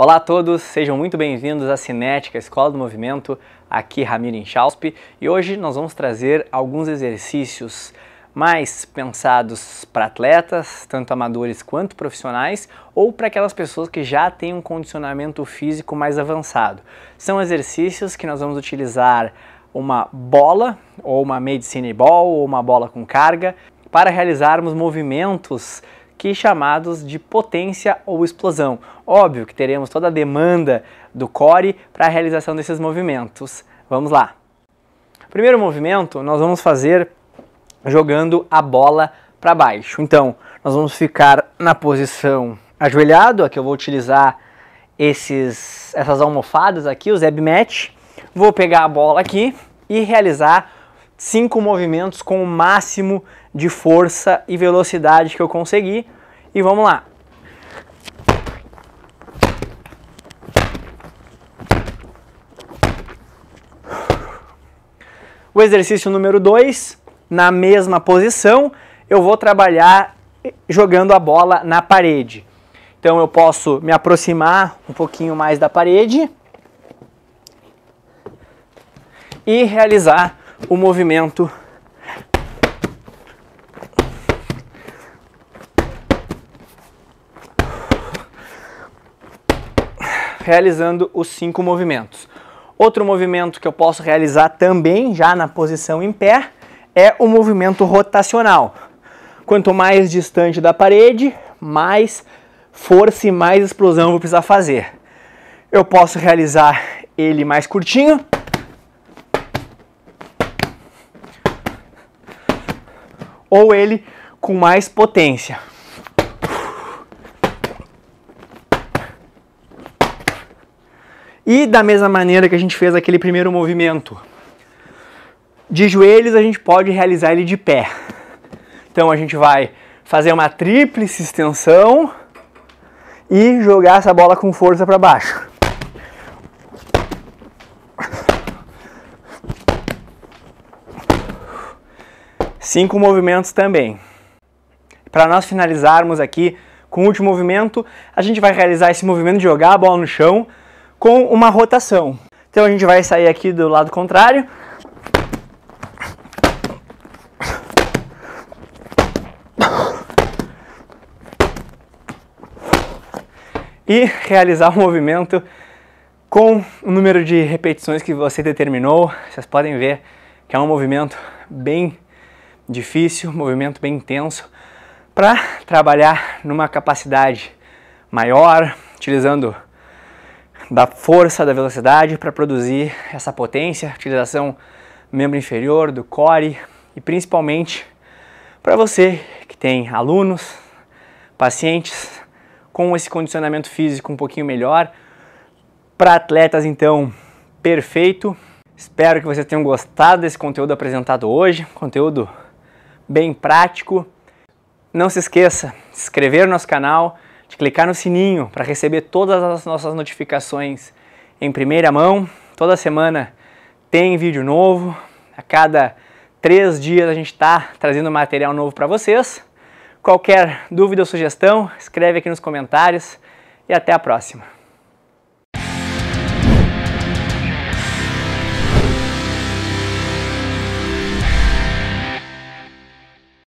Olá a todos, sejam muito bem-vindos à Cinética Escola do Movimento, aqui Ramiro Inchausp e hoje nós vamos trazer alguns exercícios mais pensados para atletas, tanto amadores quanto profissionais, ou para aquelas pessoas que já têm um condicionamento físico mais avançado. São exercícios que nós vamos utilizar uma bola, ou uma medicine ball, ou uma bola com carga, para realizarmos movimentos que chamados de potência ou explosão. Óbvio que teremos toda a demanda do core para a realização desses movimentos. Vamos lá. Primeiro movimento nós vamos fazer jogando a bola para baixo. Então, nós vamos ficar na posição ajoelhado, aqui eu vou utilizar esses, essas almofadas aqui, os ab match. Vou pegar a bola aqui e realizar cinco movimentos com o máximo de força e velocidade que eu conseguir. E vamos lá. O exercício número 2, na mesma posição, eu vou trabalhar jogando a bola na parede. Então eu posso me aproximar um pouquinho mais da parede e realizar o movimento realizando os cinco movimentos. Outro movimento que eu posso realizar também já na posição em pé é o movimento rotacional. Quanto mais distante da parede, mais força e mais explosão eu vou precisar fazer. Eu posso realizar ele mais curtinho, ou ele com mais potência. E da mesma maneira que a gente fez aquele primeiro movimento de joelhos, a gente pode realizar ele de pé. Então a gente vai fazer uma tríplice extensão e jogar essa bola com força para baixo. Cinco movimentos também. Para nós finalizarmos aqui com o último movimento, a gente vai realizar esse movimento de jogar a bola no chão com uma rotação. Então a gente vai sair aqui do lado contrário. E realizar o movimento com o número de repetições que você determinou. Vocês podem ver que é um movimento bem difícil, movimento bem intenso, para trabalhar numa capacidade maior, utilizando da força, da velocidade para produzir essa potência, utilização do membro inferior, do core e principalmente para você que tem alunos, pacientes com esse condicionamento físico um pouquinho melhor. Para atletas, então, perfeito. Espero que vocês tenham gostado desse conteúdo apresentado hoje, conteúdo bem prático. Não se esqueça de se inscrever no nosso canal, de clicar no sininho para receber todas as nossas notificações em primeira mão. Toda semana tem vídeo novo. A cada três dias a gente está trazendo material novo para vocês. Qualquer dúvida ou sugestão, escreve aqui nos comentários e até a próxima.